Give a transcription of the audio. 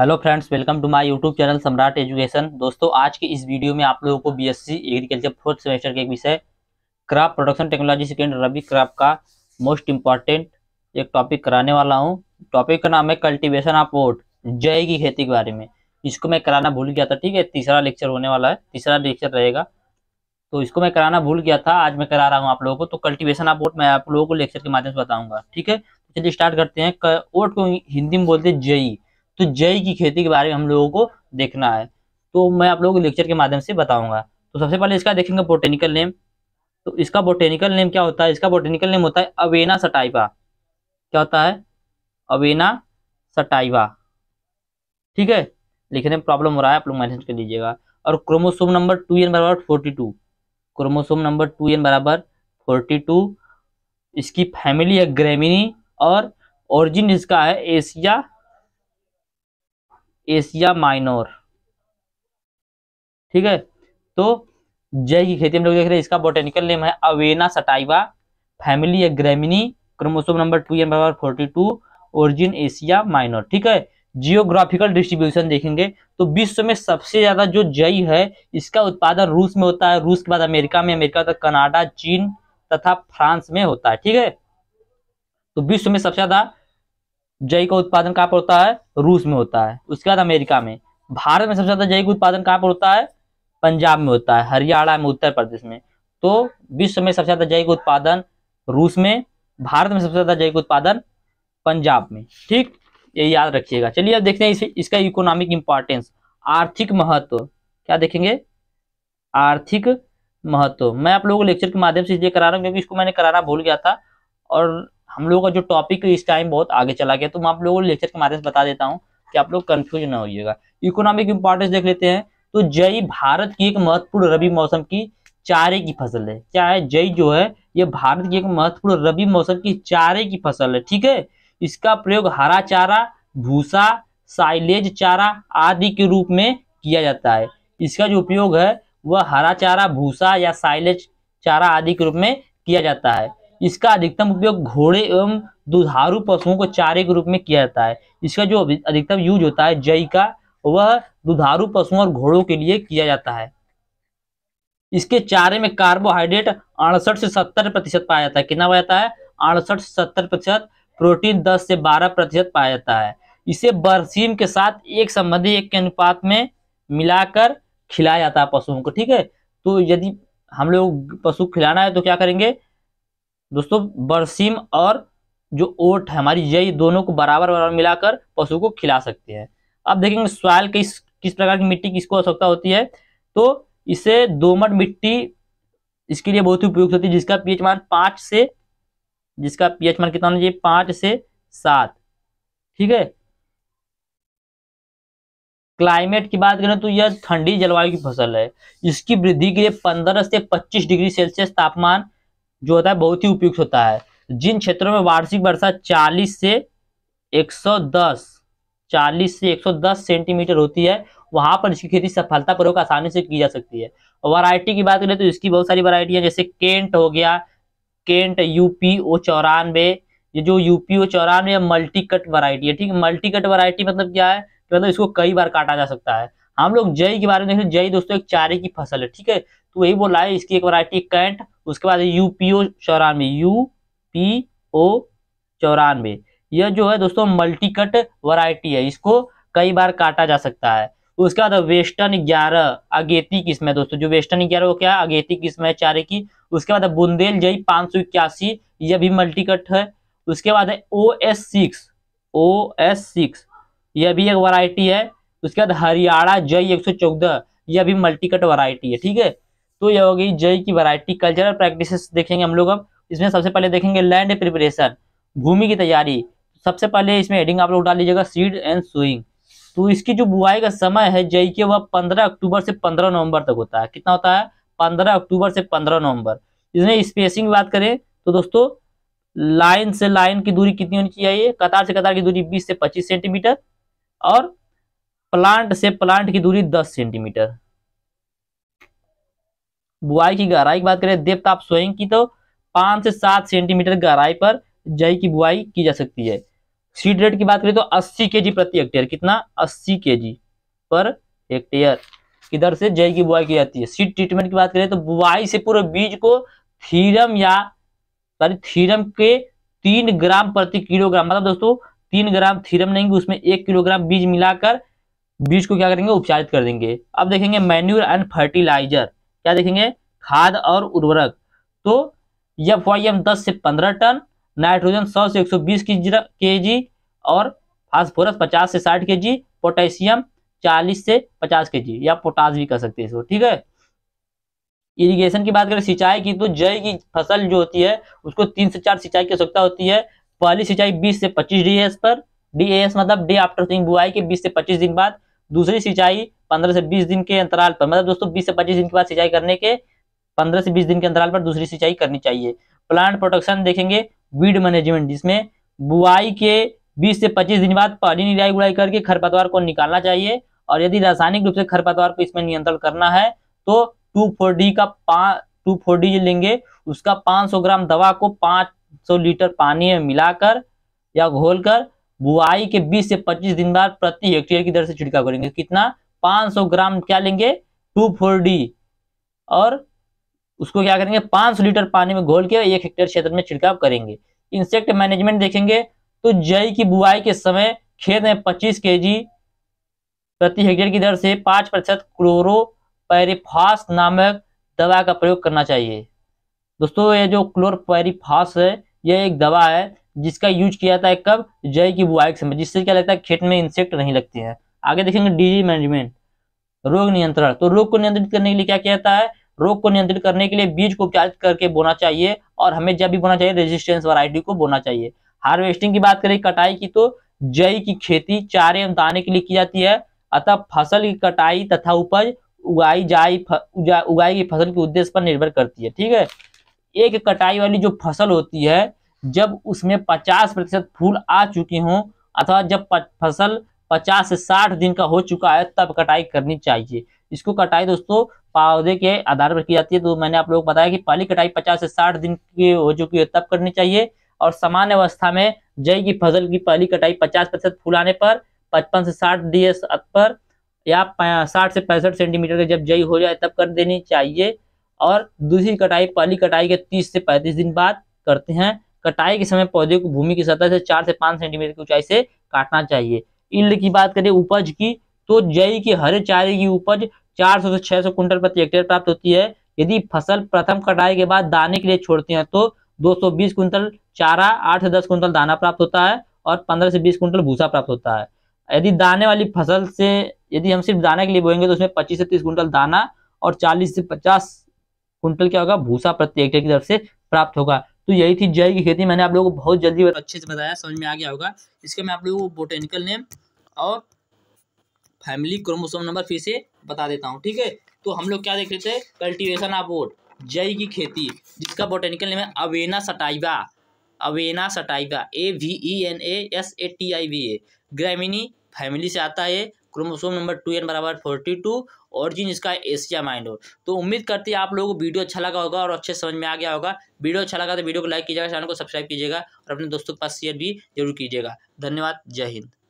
hello friends welcome to my YouTube channel Samrat education दोस्तों आज की इस वीडियो में आप लोगों को बीएससी एग्रीकल्चर फोर्थ सेमेस्टर के विषय crop production technology second rabi crop का मोस्ट इम्पॉर्टेंट एक टॉपिक कराने वाला हूं टॉपिक का नाम है कल्टिवेशन ऑफ ओट जय की खेती के बारे में इसको मैं कराना भूल गया था ठीक है तीसरा लेक्चर होने वाला है तीसरा लेक्चर रहेगा तो इसको मैं कराना भूल गया था आज मैं करा रहा हूँ आप लोगों को तो कल्टिवेशन ऑफ ओट मैं आप लोगों को लेक्चर के माध्यम से बताऊंगा ठीक है तो चलिए स्टार्ट करते हैं ओट को हिंदी में बोलते हैं जई तो जई की खेती के बारे में हम लोगों को देखना है तो मैं आप लोगों को लेक्चर के माध्यम से बताऊंगा तो सबसे पहले इसका देखेंगे बोटेनिकल नेम तो इसका बोटेनिकल नेम क्या होता है इसका बोटेनिकल नेम होता है अवेना सटाइवा क्या होता है अवेना सटाइवा ठीक है लिखने में प्रॉब्लम हो रहा है आप लोग मैनेज कर लीजिएगा और क्रोमोसोम नंबर टू एन बराबर forty two chromosome number two n बराबर फोर्टी टू इसकी फैमिली है ग्रेमिनी और ओरिजिन इसका है एशिया एशिया माइनोर ठीक है तो जय की खेती हम लोग देख रहे हैं इसका बोटेनिकल नेम है अवेना सटाइवा फैमिली है Gramineae chromosome number two M forty two origin Asia Minor ठीक है जियोग्राफिकल डिस्ट्रीब्यूशन देखेंगे तो विश्व में सबसे ज्यादा जो जई है इसका उत्पादन रूस में होता है रूस के बाद अमेरिका में अमेरिका तक तो कनाडा चीन तथा फ्रांस में होता है ठीक है तो विश्व में सबसे ज्यादा जई का उत्पादन कहाँ पर होता है रूस में होता है उसके बाद अमेरिका में भारत में सबसे ज्यादा जई का उत्पादन कहाँ पर होता है पंजाब में होता है हरियाणा में उत्तर प्रदेश में तो विश्व में सबसे ज्यादा का उत्पादन रूस में भारत में सबसे ज्यादा का उत्पादन पंजाब में ठीक ये याद रखिएगा चलिए अब देखते हैं इसका इकोनॉमिक इंपॉर्टेंस आर्थिक महत्व क्या देखेंगे आर्थिक महत्व मैं आप लोगों को लेक्चर के माध्यम से इसलिए करा रहा हूँ क्योंकि इसको मैंने कराना भूल गया था और हम लोगों का जो टॉपिक इस टाइम बहुत आगे चला गया तो मैं आप लोगों को लेक्चर के माध्यम से बता देता हूँ कि आप लोग कन्फ्यूज ना होइएगा इकोनॉमिक इंपॉर्टेंस देख लेते हैं तो जई भारत की एक महत्वपूर्ण रबी मौसम की चारे की फसल है क्या है जई जो है ये भारत की एक महत्वपूर्ण रबी मौसम की चारे की फसल है ठीक है इसका प्रयोग हरा चारा भूसा साइलेज चारा आदि के रूप में किया जाता है इसका जो उपयोग है वह हरा चारा भूसा या साइलेज चारा आदि के रूप में किया जाता है इसका अधिकतम उपयोग घोड़े एवं दुधारू पशुओं को चारे के रूप में किया जाता है इसका जो अधिकतम यूज होता है जई का वह दुधारू पशुओं और घोड़ों के लिए किया जाता है इसके चारे में कार्बोहाइड्रेट अड़सठ से सत्तर प्रतिशत पाया जाता है कितना पाया जाता है अड़सठ से सत्तर प्रतिशत प्रोटीन दस से बारह प्रतिशत पाया जाता है इसे बरसीम के साथ एक संबंधी एक के अनुपात में मिलाकर खिलाया जाता है पशुओं को ठीक है तो यदि हम लोग पशु खिलाना है तो क्या करेंगे दोस्तों बरसीम और जो ओट है हमारी यही दोनों को बराबर बराबर मिलाकर पशु को खिला सकते हैं अब देखेंगे सॉयल किस किस प्रकार की मिट्टी किसको आवश्यकता होती है तो इसे दोमट मिट्टी इसके लिए बहुत ही उपयुक्त होती है जिसका पीएच मान पाँच से जिसका पीएच मान कितना होना चाहिए पाँच से सात ठीक है क्लाइमेट की बात करें तो यह ठंडी जलवायु की फसल है इसकी वृद्धि के लिए पंद्रह से पच्चीस डिग्री सेल्सियस तापमान जो होता है बहुत ही उपयुक्त होता है जिन क्षेत्रों में वार्षिक वर्षा 40 से 110 40 से 110 सेंटीमीटर होती है वहां पर इसकी खेती सफलतापूर्वक आसानी से की जा सकती है वैरायटी की बात करें तो इसकी बहुत सारी वरायटी है जैसे केंट हो गया केंट यूपी ओ चौरानवे ये जो यूपी ओ चौरानवे मल्टी कट वरायटी है ठीक मल्टी कट वरायटी मतलब क्या है मतलब इसको कई बार काटा जा सकता है हम लोग जई के बारे में देख जई दोस्तों एक चारे की फसल है ठीक है तो वही बोला है इसकी एक वरायटी कैंट उसके बाद यूपीओ चौरानवे यू पी ओ चौरानवे यह जो है दोस्तों मल्टी कट वरायटी है इसको कई बार काटा जा सकता है उसके बाद वेस्टर्न ग्यारह अगेती किस्म है दोस्तों जो वेस्टर्न ग्यारह वो क्या अगेती किस्म है चारे की उसके बाद बुंदेल जई पाँच सौ इक्यासी यह भी मल्टी कट है उसके बाद है O S six O S six यह भी एक वरायटी है उसके बाद हरियाणा जय एक सौ चौदह ये अभी मल्टी कट वरायटी है ठीक है तो यह हो गई जय की वरायटी कल्चरल प्रैक्टिस देखेंगे हम लोग अब इसमें सबसे पहले देखेंगे लैंड प्रिपरेशन भूमि की तैयारी सबसे पहले इसमें हेडिंग आप लोग डाल लीजिएगा सीड एंड सुइंग तो इसकी जो बुआई का समय है जय के वह पंद्रह अक्टूबर से पंद्रह नवंबर तक होता है कितना होता है पंद्रह अक्टूबर से पंद्रह नवंबर इसमें स्पेसिंग बात करें तो दोस्तों लाइन से लाइन की दूरी कितनी होनी चाहिए कतार से कतार की दूरी बीस से पच्चीस सेंटीमीटर और प्लांट से प्लांट की दूरी दस सेंटीमीटर बुआई की गहराई की बात करें देवता स्वयं की तो पांच से सात सेंटीमीटर गहराई पर जई की बुआई की जा सकती है सीड रेट की बात करें तो अस्सी के जी प्रति हेक्टेयर कितना अस्सी के जी पर हेक्टेयर इधर से जई की बुआई की जाती है सीड ट्रीटमेंट की बात करें तो बुआई से पूरे बीज को थीरम या सॉरी थीरम के तीन ग्राम प्रति किलोग्राम मतलब दोस्तों तीन ग्राम थीरम नहीं उसमें एक किलोग्राम बीज मिलाकर बीज को क्या करेंगे उपचारित कर देंगे अब देखेंगे मैन्यूर एंड फर्टिलाइजर क्या देखेंगे खाद और उर्वरक तो एफ वाई एम दस से पंद्रह टन नाइट्रोजन सौ से एक सौ बीस के जी और फास्फोरस पचास से साठ के जी पोटेशियम चालीस से पचास के जी या पोटास भी कर सकते हैं इसको ठीक है इरिगेशन की बात करें सिंचाई की तो जय की फसल जो होती है उसको तीन से चार सिंचाई की आवश्यकता होती है पहली सिंचाई बीस से पच्चीस डी पर डीएएस मतलब डे आफ्टर सिंह बुआई के 20 से 25 दिन बाद दूसरी सिंचाई 15 से 20 दिन के अंतराल पर मतलब दोस्तों 20 से 25 दिन के बाद सिंचाई करने के 15 से 20 दिन के अंतराल पर दूसरी सिंचाई करनी चाहिए प्लांट प्रोटेक्शन देखेंगे वीड मैनेजमेंट जिसमें बुआई के 20 से 25 दिन बाद पहली निराई गुड़ाई करके खरपतवार को निकालना चाहिए और यदि रासायनिक रूप से खरपतवार को इसमें नियंत्रण करना है तो टू फोर डी का टू फोर डी लेंगे उसका 500 ग्राम दवा को 500 लीटर पानी में मिलाकर या घोलकर बुआई के 20 से 25 दिन बाद प्रति हेक्टेयर की दर से छिड़काव करेंगे कितना 500 ग्राम क्या लेंगे टू फोर डी और उसको क्या करेंगे 500 लीटर पानी में घोल के एक हेक्टेयर क्षेत्र में छिड़काव करेंगे इंसेक्ट मैनेजमेंट देखेंगे तो जई की बुआई के समय खेत में 25 के प्रति हेक्टेयर की दर से पांच प्रतिशत क्लोरोपेरिफास नामक दवा का प्रयोग करना चाहिए दोस्तों ये जो क्लोरपेरिफास है यह एक दवा है जिसका यूज किया जाता है कब जय की बुआई के समय जिससे क्या लगता है खेत में इंसेक्ट नहीं लगते हैं आगे देखेंगे डिजीज मैनेजमेंट रोग नियंत्रण तो रोग को नियंत्रित करने के लिए क्या किया जाता है रोग को नियंत्रित करने के लिए बीज को उपचारित करके बोना चाहिए और हमें जब भी बोना चाहिए रेजिस्टेंस वराइटी को बोना चाहिए हार्वेस्टिंग की बात करें कटाई की तो जई की खेती चारे एवं दाने के लिए की जाती है अतः फसल की कटाई तथा उपज उगाई जाए उगाई गई फसल के उद्देश्य पर निर्भर करती है ठीक है एक कटाई वाली जो फसल होती है जब उसमें पचास प्रतिशत फूल आ चुके हों अथवा जब फसल पचास से साठ दिन का हो चुका है तब कटाई करनी चाहिए इसको कटाई दोस्तों पौधे के आधार पर की जाती है तो मैंने आप लोग बताया कि पहली कटाई पचास से साठ दिन की हो चुकी है तब करनी चाहिए और सामान्य अवस्था में जय की फसल की पहली कटाई पचास प्रतिशत फूल आने पर पचपन से साठ डी एस पर या साठ से पैंसठ सेंटीमीटर के जब जई हो जाए तब कर देनी चाहिए और दूसरी कटाई पहली कटाई के तीस से पैंतीस दिन बाद करते हैं कटाई के समय पौधे को भूमि की सतह से चार से पांच सेंटीमीटर की ऊंचाई से काटना चाहिए इल्ड की बात करें उपज की तो जई की हरे चारे की उपज 400 से 600 क्विंटल प्रति हेक्टेयर प्राप्त होती है यदि फसल प्रथम कटाई के बाद दाने के लिए छोड़ते हैं तो 220 क्विंटल चारा 8 से 10 क्विंटल दाना प्राप्त होता है और 15 से 20 क्विंटल भूसा प्राप्त होता है यदि दाने वाली फसल से यदि हम सिर्फ दाने के लिए बोएंगे तो उसमें पच्चीस से तीस क्विंटल दाना और चालीस से पचास क्विंटल क्या होगा भूसा प्रति हेक्टेयर की तरफ से प्राप्त होगा तो यही थी जय की खेती मैंने आप लोगों को बहुत जल्दी अच्छे से बताया समझ में आ गया होगा इसके मैं आप लोगों को बोटेनिकल नेम और फैमिली क्रोमोसोम नंबर फिर से बता देता हूँ ठीक है तो हम लोग क्या देख रहे थे कल्टिवेशन ऑफ वोट जय की खेती जिसका बोटेनिकल नेम है Avena sativa Avena sativa A V E N A S A T I V A Gramineae family से आता है क्रोमोसोम नंबर टू एन बराबर फोर्टी टू ऑरिजिन इसका एशिया माइनोर तो उम्मीद करती है आप लोगों को वीडियो अच्छा लगा होगा और अच्छे समझ में आ गया होगा वीडियो अच्छा लगा तो वीडियो को लाइक कीजिएगा चैनल को सब्सक्राइब कीजिएगा और अपने दोस्तों के पास शेयर भी जरूर कीजिएगा धन्यवाद जय हिंद